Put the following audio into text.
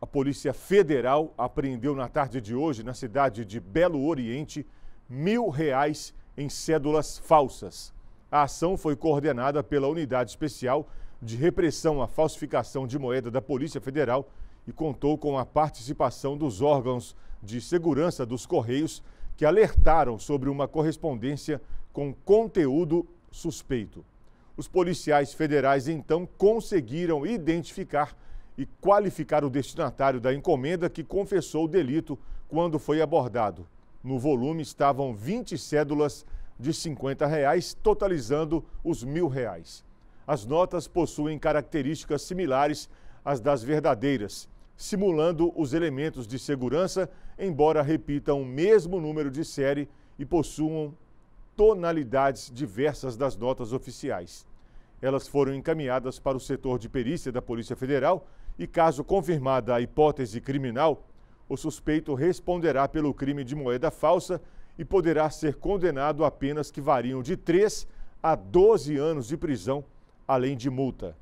A Polícia Federal apreendeu na tarde de hoje, na cidade de Belo Oriente, mil reais em cédulas falsas. A ação foi coordenada pela Unidade Especial de Repressão à Falsificação de Moeda da Polícia Federal e contou com a participação dos órgãos de segurança dos Correios que alertaram sobre uma correspondência com conteúdo suspeito. Os policiais federais então conseguiram identificar e qualificar o destinatário da encomenda que confessou o delito quando foi abordado. No volume estavam 20 cédulas de R$ 50, reais, totalizando os mil reais. As notas possuem características similares às das verdadeiras, simulando os elementos de segurança, embora repitam o mesmo número de série e possuam tonalidades diversas das notas oficiais. Elas foram encaminhadas para o setor de perícia da Polícia Federal e, caso confirmada a hipótese criminal, o suspeito responderá pelo crime de moeda falsa e poderá ser condenado a penas que variam de 3 a 12 anos de prisão, além de multa.